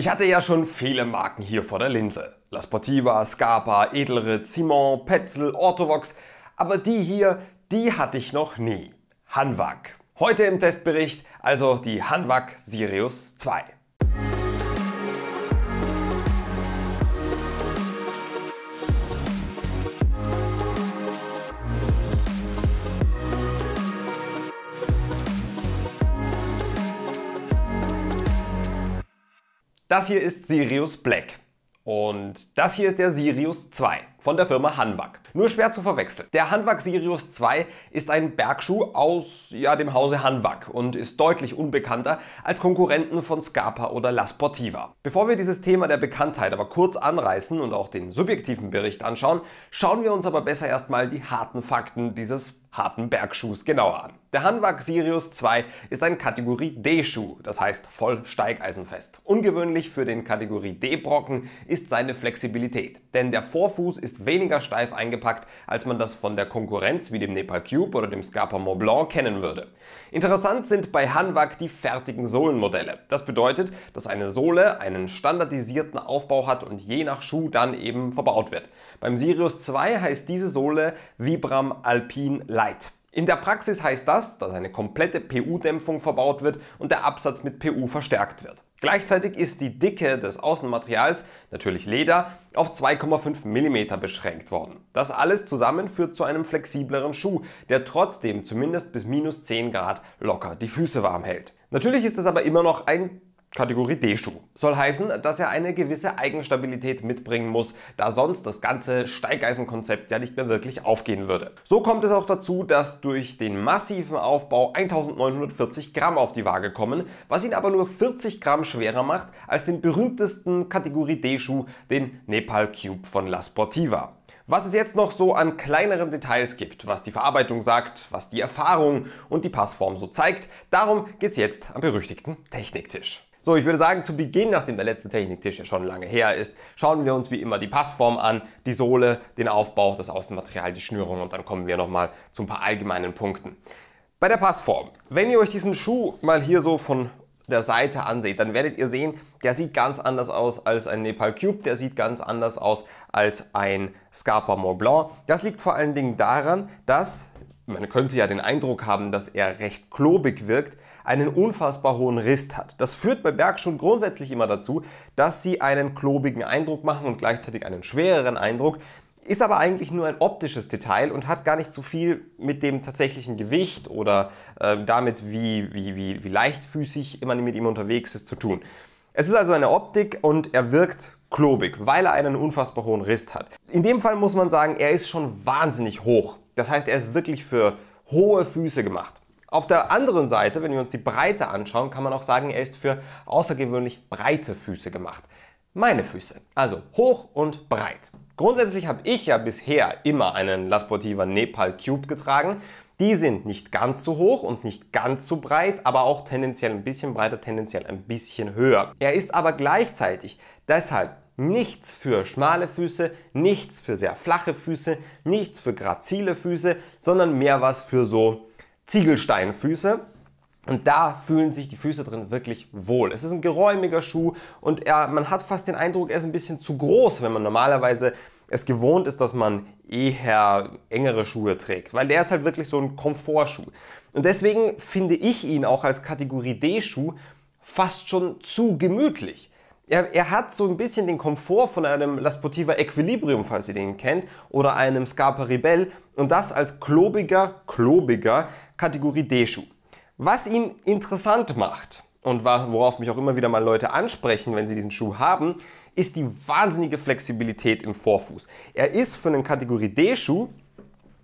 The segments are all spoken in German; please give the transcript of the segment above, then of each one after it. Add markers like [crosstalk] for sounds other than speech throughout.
Ich hatte ja schon viele Marken hier vor der Linse. La Sportiva, Scarpa, Edelritz, Simon, Petzl, Orthovox. Aber die hier, die hatte ich noch nie. Hanwag. Heute im Testbericht also die Hanwag Sirius 2. Das hier ist Sirius Black und das hier ist der Sirius 2 von der Firma Hanwag. Nur schwer zu verwechseln. Der Hanwag Sirius 2 ist ein Bergschuh aus ja, dem Hause Hanwag und ist deutlich unbekannter als Konkurrenten von Scarpa oder La Sportiva. Bevor wir dieses Thema der Bekanntheit aber kurz anreißen und auch den subjektiven Bericht anschauen, schauen wir uns aber besser erstmal die harten Fakten dieses harten Bergschuhs genauer an. Der Hanwag Sirius 2 ist ein Kategorie D-Schuh, das heißt voll steigeisenfest. Ungewöhnlich für den Kategorie D-Brocken ist seine Flexibilität, denn der Vorfuß ist ist weniger steif eingepackt, als man das von der Konkurrenz wie dem Nepal Cube oder dem Scarpa Mont Blanc kennen würde. Interessant sind bei Hanwag die fertigen Sohlenmodelle. Das bedeutet, dass eine Sohle einen standardisierten Aufbau hat und je nach Schuh dann eben verbaut wird. Beim Sirius 2 heißt diese Sohle Vibram Alpine Light. In der Praxis heißt das, dass eine komplette PU-Dämpfung verbaut wird und der Absatz mit PU verstärkt wird. Gleichzeitig ist die Dicke des Außenmaterials, natürlich Leder, auf 2,5 mm beschränkt worden. Das alles zusammen führt zu einem flexibleren Schuh, der trotzdem zumindest bis minus 10 Grad locker die Füße warm hält. Natürlich ist es aber immer noch ein Kategorie D-Schuh. Soll heißen, dass er eine gewisse Eigenstabilität mitbringen muss, da sonst das ganze Steigeisenkonzept ja nicht mehr wirklich aufgehen würde. So kommt es auch dazu, dass durch den massiven Aufbau 1940 Gramm auf die Waage kommen, was ihn aber nur 40 Gramm schwerer macht als den berühmtesten Kategorie D-Schuh, den Nepal Cube von La Sportiva. Was es jetzt noch so an kleineren Details gibt, was die Verarbeitung sagt, was die Erfahrung und die Passform so zeigt, darum geht's jetzt am berüchtigten Techniktisch. So, ich würde sagen, zu Beginn, nachdem der letzte Techniktisch ja schon lange her ist, schauen wir uns wie immer die Passform an, die Sohle, den Aufbau, das Außenmaterial, die Schnürung und dann kommen wir nochmal zu ein paar allgemeinen Punkten. Bei der Passform, wenn ihr euch diesen Schuh mal hier so von der Seite anseht, dann werdet ihr sehen, der sieht ganz anders aus als ein Nepal Cube, der sieht ganz anders aus als ein Scarpa Mont Blanc. Das liegt vor allen Dingen daran, dass man könnte ja den Eindruck haben, dass er recht klobig wirkt, einen unfassbar hohen Rist hat. Das führt bei Bergschuhen grundsätzlich immer dazu, dass sie einen klobigen Eindruck machen und gleichzeitig einen schwereren Eindruck, ist aber eigentlich nur ein optisches Detail und hat gar nicht so viel mit dem tatsächlichen Gewicht oder äh, damit, wie, wie, wie, wie leichtfüßig man mit ihm unterwegs ist, zu tun. Es ist also eine Optik und er wirkt klobig, weil er einen unfassbar hohen Rist hat. In dem Fall muss man sagen, er ist schon wahnsinnig hoch. Das heißt, er ist wirklich für hohe Füße gemacht. Auf der anderen Seite, wenn wir uns die Breite anschauen, kann man auch sagen, er ist für außergewöhnlich breite Füße gemacht. Meine Füße, also hoch und breit. Grundsätzlich habe ich ja bisher immer einen La Sportiva Nepal Cube getragen. Die sind nicht ganz so hoch und nicht ganz so breit, aber auch tendenziell ein bisschen breiter, tendenziell ein bisschen höher. Er ist aber gleichzeitig deshalb Nichts für schmale Füße, nichts für sehr flache Füße, nichts für grazile Füße, sondern mehr was für so Ziegelsteinfüße. Und da fühlen sich die Füße drin wirklich wohl. Es ist ein geräumiger Schuh und er, man hat fast den Eindruck, er ist ein bisschen zu groß, wenn man normalerweise es gewohnt ist, dass man eher engere Schuhe trägt, weil der ist halt wirklich so ein Komfortschuh. Und deswegen finde ich ihn auch als Kategorie D-Schuh fast schon zu gemütlich er, er, hat so ein bisschen den Komfort von einem La Sportiva Equilibrium, falls ihr den kennt, oder einem Scarpa Rebell und das als klobiger, klobiger Kategorie D-Schuh. Was ihn interessant macht und worauf mich auch immer wieder mal Leute ansprechen, wenn sie diesen Schuh haben, ist die wahnsinnige Flexibilität im Vorfuß. Er ist für einen Kategorie D-Schuh,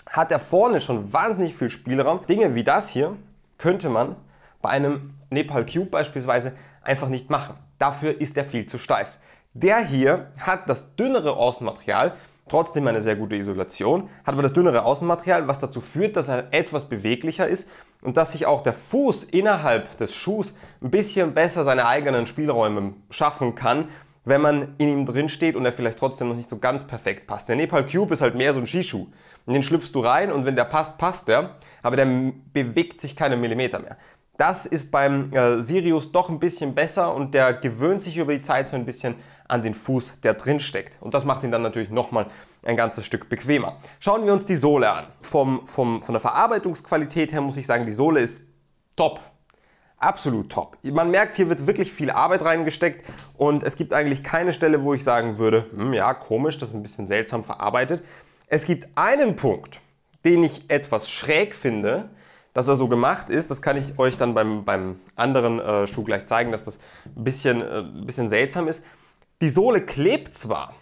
hat er vorne schon wahnsinnig viel Spielraum. Dinge wie das hier könnte man bei einem Nepal Cube beispielsweise einfach nicht machen. Dafür ist er viel zu steif. Der hier hat das dünnere Außenmaterial, trotzdem eine sehr gute Isolation, hat aber das dünnere Außenmaterial, was dazu führt, dass er etwas beweglicher ist und dass sich auch der Fuß innerhalb des Schuhs ein bisschen besser seine eigenen Spielräume schaffen kann, wenn man in ihm drin steht und er vielleicht trotzdem noch nicht so ganz perfekt passt. Der Nepal Cube ist halt mehr so ein Skischuh. In den schlüpfst du rein und wenn der passt, passt er. aber der bewegt sich keine Millimeter mehr. Das ist beim äh, Sirius doch ein bisschen besser und der gewöhnt sich über die Zeit so ein bisschen an den Fuß, der drin steckt. Und das macht ihn dann natürlich nochmal ein ganzes Stück bequemer. Schauen wir uns die Sohle an. Vom, vom, von der Verarbeitungsqualität her muss ich sagen, die Sohle ist top. Absolut top. Man merkt, hier wird wirklich viel Arbeit reingesteckt und es gibt eigentlich keine Stelle, wo ich sagen würde, hm, ja, komisch, das ist ein bisschen seltsam verarbeitet. Es gibt einen Punkt, den ich etwas schräg finde, dass er so gemacht ist, das kann ich euch dann beim, beim anderen äh, Schuh gleich zeigen, dass das ein bisschen, äh, bisschen seltsam ist. Die Sohle klebt zwar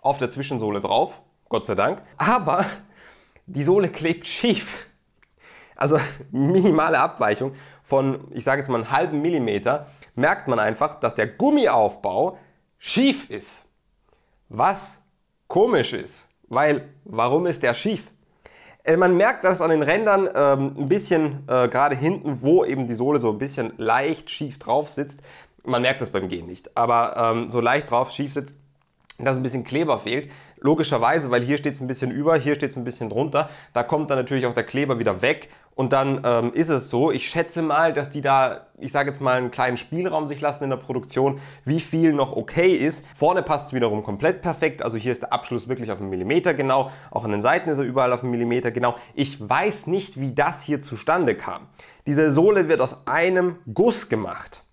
auf der Zwischensohle drauf, Gott sei Dank, aber die Sohle klebt schief. Also minimale Abweichung von, ich sage jetzt mal einem halben Millimeter, merkt man einfach, dass der Gummiaufbau schief ist. Was komisch ist, weil warum ist der schief? Äh, man merkt, dass an den Rändern ähm, ein bisschen, äh, gerade hinten, wo eben die Sohle so ein bisschen leicht schief drauf sitzt, man merkt das beim Gehen nicht, aber ähm, so leicht drauf schief sitzt, dass ein bisschen Kleber fehlt. Logischerweise, weil hier steht es ein bisschen über, hier steht es ein bisschen drunter. Da kommt dann natürlich auch der Kleber wieder weg und dann ähm, ist es so, ich schätze mal, dass die da, ich sage jetzt mal, einen kleinen Spielraum sich lassen in der Produktion, wie viel noch okay ist. Vorne passt es wiederum komplett perfekt, also hier ist der Abschluss wirklich auf einen Millimeter genau, auch an den Seiten ist er überall auf einen Millimeter genau. Ich weiß nicht, wie das hier zustande kam. Diese Sohle wird aus einem Guss gemacht.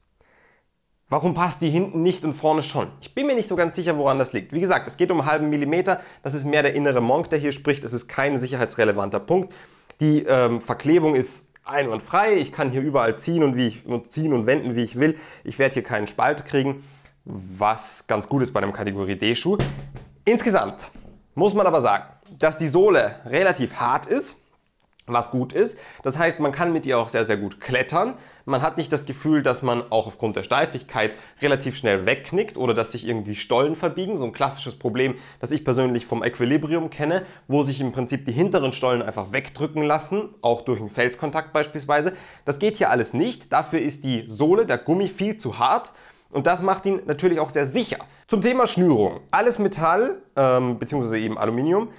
Warum passt die hinten nicht und vorne schon? Ich bin mir nicht so ganz sicher, woran das liegt. Wie gesagt, es geht um einen halben Millimeter, das ist mehr der innere Monk, der hier spricht, es ist kein sicherheitsrelevanter Punkt. Die ähm, Verklebung ist einwandfrei. Ich kann hier überall ziehen und, wie ich, und ziehen und wenden, wie ich will. Ich werde hier keinen Spalt kriegen, was ganz gut ist bei einem Kategorie D-Schuh. Insgesamt muss man aber sagen, dass die Sohle relativ hart ist was gut ist. Das heißt, man kann mit ihr auch sehr, sehr gut klettern. Man hat nicht das Gefühl, dass man auch aufgrund der Steifigkeit relativ schnell wegknickt oder dass sich irgendwie Stollen verbiegen. So ein klassisches Problem, das ich persönlich vom Equilibrium kenne, wo sich im Prinzip die hinteren Stollen einfach wegdrücken lassen, auch durch einen Felskontakt beispielsweise. Das geht hier alles nicht. Dafür ist die Sohle, der Gummi viel zu hart. Und das macht ihn natürlich auch sehr sicher. Zum Thema Schnürung. Alles Metall, ähm, beziehungsweise eben Aluminium,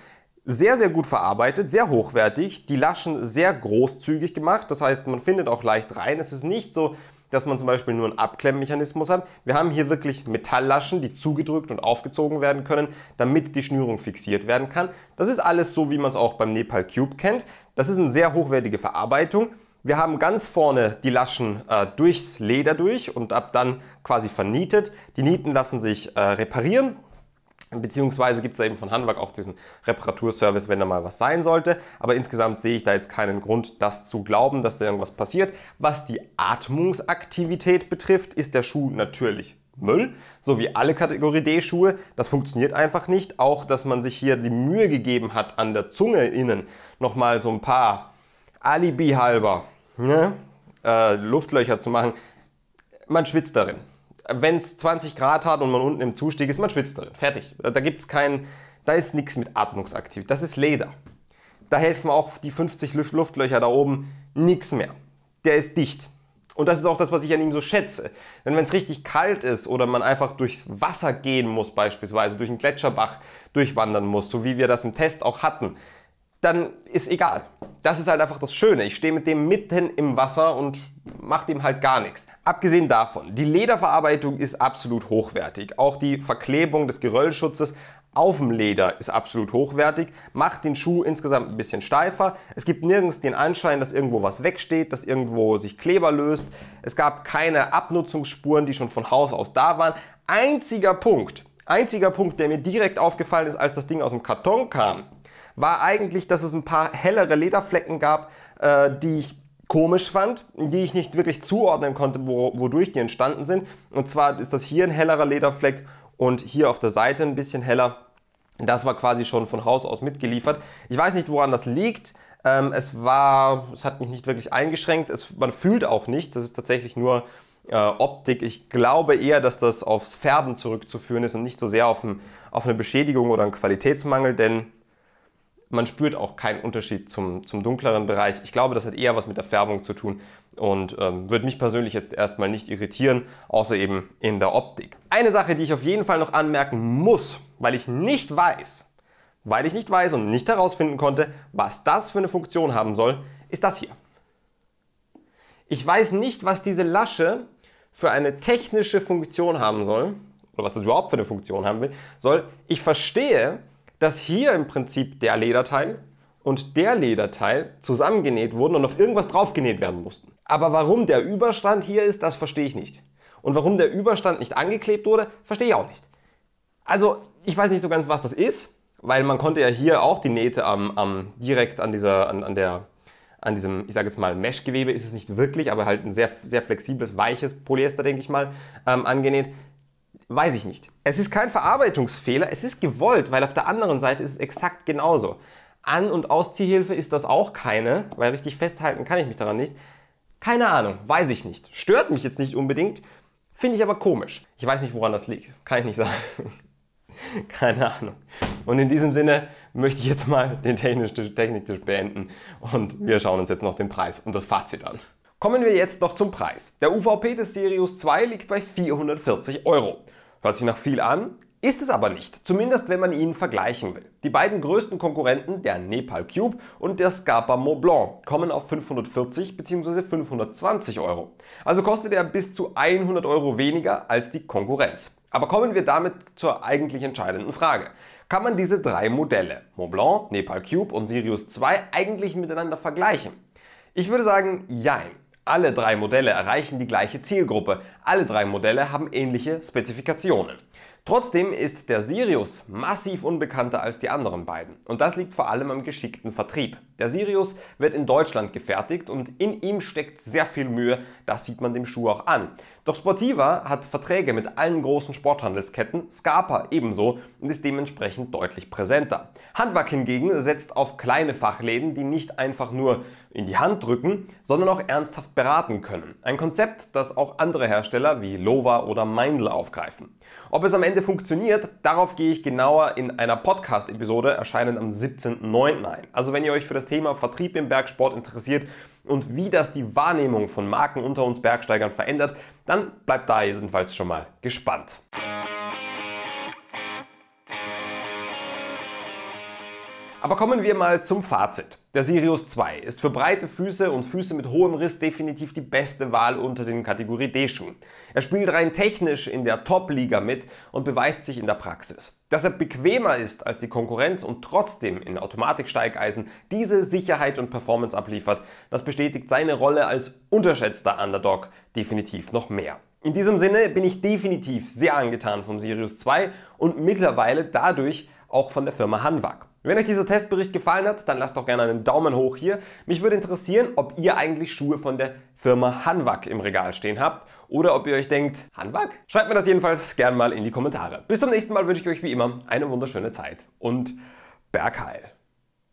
sehr, sehr gut verarbeitet, sehr hochwertig, die Laschen sehr großzügig gemacht. Das heißt, man findet auch leicht rein. Es ist nicht so, dass man zum Beispiel nur einen Abklemmmechanismus hat. Wir haben hier wirklich Metalllaschen, die zugedrückt und aufgezogen werden können, damit die Schnürung fixiert werden kann. Das ist alles so, wie man es auch beim Nepal Cube kennt. Das ist eine sehr hochwertige Verarbeitung. Wir haben ganz vorne die Laschen äh, durchs Leder durch und ab dann quasi vernietet. Die Nieten lassen sich äh, reparieren Beziehungsweise gibt es da eben von Handwerk auch diesen Reparaturservice, wenn da mal was sein sollte. Aber insgesamt sehe ich da jetzt keinen Grund, das zu glauben, dass da irgendwas passiert. Was die Atmungsaktivität betrifft, ist der Schuh natürlich Müll, so wie alle Kategorie D-Schuhe. Das funktioniert einfach nicht. Auch, dass man sich hier die Mühe gegeben hat, an der Zunge innen nochmal so ein paar Alibi halber ne, äh, Luftlöcher zu machen. Man schwitzt darin wenn es 20 Grad hat und man unten im Zustieg ist, man schwitzt drin. Fertig. Da gibt's kein, da ist nichts mit Atmungsaktivität. Das ist Leder. Da helfen auch die 50 Luft Luftlöcher da oben nichts mehr. Der ist dicht. Und das ist auch das, was ich an ihm so schätze. Denn wenn es richtig kalt ist oder man einfach durchs Wasser gehen muss, beispielsweise durch einen Gletscherbach durchwandern muss, so wie wir das im Test auch hatten, dann ist egal. Das ist halt einfach das Schöne. Ich stehe mit dem mitten im Wasser und macht ihm halt gar nichts. Abgesehen davon, die Lederverarbeitung ist absolut hochwertig. Auch die Verklebung des Geröllschutzes auf dem Leder ist absolut hochwertig, macht den Schuh insgesamt ein bisschen steifer. Es gibt nirgends den Anschein, dass irgendwo was wegsteht, dass irgendwo sich Kleber löst. Es gab keine Abnutzungsspuren, die schon von Haus aus da waren. Einziger Punkt, einziger Punkt, der mir direkt aufgefallen ist, als das Ding aus dem Karton kam, war eigentlich, dass es ein paar hellere Lederflecken gab, äh, die ich komisch fand, die ich nicht wirklich zuordnen konnte, wo, wodurch die entstanden sind. Und zwar ist das hier ein hellerer Lederfleck und hier auf der Seite ein bisschen heller. Das war quasi schon von Haus aus mitgeliefert. Ich weiß nicht, woran das liegt. Ähm, es war, es hat mich nicht wirklich eingeschränkt. Es, man fühlt auch nichts. Das ist tatsächlich nur äh, Optik. Ich glaube eher, dass das aufs Färben zurückzuführen ist und nicht so sehr auf, ein, auf eine Beschädigung oder einen Qualitätsmangel, denn man spürt auch keinen Unterschied zum, zum dunkleren Bereich. Ich glaube, das hat eher was mit der Färbung zu tun und ähm, würde mich persönlich jetzt erstmal nicht irritieren, außer eben in der Optik. Eine Sache, die ich auf jeden Fall noch anmerken muss, weil ich nicht weiß, weil ich nicht weiß und nicht herausfinden konnte, was das für eine Funktion haben soll, ist das hier. Ich weiß nicht, was diese Lasche für eine technische Funktion haben soll, oder was das überhaupt für eine Funktion haben will, soll. Ich verstehe, dass hier im Prinzip der Lederteil und der Lederteil zusammengenäht wurden und auf irgendwas draufgenäht werden mussten. Aber warum der Überstand hier ist, das verstehe ich nicht. Und warum der Überstand nicht angeklebt wurde, verstehe ich auch nicht. Also ich weiß nicht so ganz, was das ist, weil man konnte ja hier auch die Nähte am, am direkt an dieser, an, an der, an diesem, ich sage jetzt mal, Meshgewebe ist es nicht wirklich, aber halt ein sehr, sehr flexibles, weiches Polyester, denke ich mal, ähm, angenäht. Weiß ich nicht. Es ist kein Verarbeitungsfehler, es ist gewollt, weil auf der anderen Seite ist es exakt genauso. An- und Ausziehhilfe ist das auch keine, weil richtig festhalten kann ich mich daran nicht. Keine Ahnung, weiß ich nicht. Stört mich jetzt nicht unbedingt, finde ich aber komisch. Ich weiß nicht, woran das liegt, kann ich nicht sagen. [laughs] keine Ahnung. Und in diesem Sinne möchte ich jetzt mal den technischen Techniktisch beenden und wir schauen uns jetzt noch den Preis und das Fazit an. Kommen wir jetzt noch zum Preis. Der UVP des Sirius 2 liegt bei 440 Euro. Hört sich nach viel an, ist es aber nicht, zumindest wenn man ihn vergleichen will. Die beiden größten Konkurrenten, der Nepal Cube und der Scarpa Mont Blanc, kommen auf 540 bzw. 520 Euro. Also kostet er bis zu 100 Euro weniger als die Konkurrenz. Aber kommen wir damit zur eigentlich entscheidenden Frage. Kann man diese drei Modelle, Mont Blanc, Nepal Cube und Sirius 2, eigentlich miteinander vergleichen? Ich würde sagen, jein. Alle drei Modelle erreichen die gleiche Zielgruppe. Alle drei Modelle haben ähnliche Spezifikationen. Trotzdem ist der Sirius massiv unbekannter als die anderen beiden. Und das liegt vor allem am geschickten Vertrieb. Der Sirius wird in Deutschland gefertigt und in ihm steckt sehr viel Mühe, das sieht man dem Schuh auch an. Doch Sportiva hat Verträge mit allen großen Sporthandelsketten, Scarpa ebenso und ist dementsprechend deutlich präsenter. Handwerk hingegen setzt auf kleine Fachläden, die nicht einfach nur in die Hand drücken, sondern auch ernsthaft beraten können. Ein Konzept, das auch andere Hersteller wie Lova oder Meindl aufgreifen. Ob es es am Ende funktioniert, darauf gehe ich genauer in einer Podcast-Episode, erscheinend am 17.09. ein. Also wenn ihr euch für das Thema Vertrieb im Bergsport interessiert und wie das die Wahrnehmung von Marken unter uns Bergsteigern verändert, dann bleibt da jedenfalls schon mal gespannt. Aber kommen wir mal zum Fazit. Der Sirius 2 ist für breite Füße und Füße mit hohem Riss definitiv die beste Wahl unter den Kategorie D-Schuhen. Er spielt rein technisch in der Top-Liga mit und beweist sich in der Praxis. Dass er bequemer ist als die Konkurrenz und trotzdem in Automatiksteigeisen diese Sicherheit und Performance abliefert, das bestätigt seine Rolle als unterschätzter Underdog definitiv noch mehr. In diesem Sinne bin ich definitiv sehr angetan vom Sirius 2 und mittlerweile dadurch auch von der Firma Hanwag. Wenn euch dieser Testbericht gefallen hat, dann lasst doch gerne einen Daumen hoch hier. Mich würde interessieren, ob ihr eigentlich Schuhe von der Firma Hanwag im Regal stehen habt oder ob ihr euch denkt, Hanwag? Schreibt mir das jedenfalls gerne mal in die Kommentare. Bis zum nächsten Mal wünsche ich euch wie immer eine wunderschöne Zeit und Bergheil.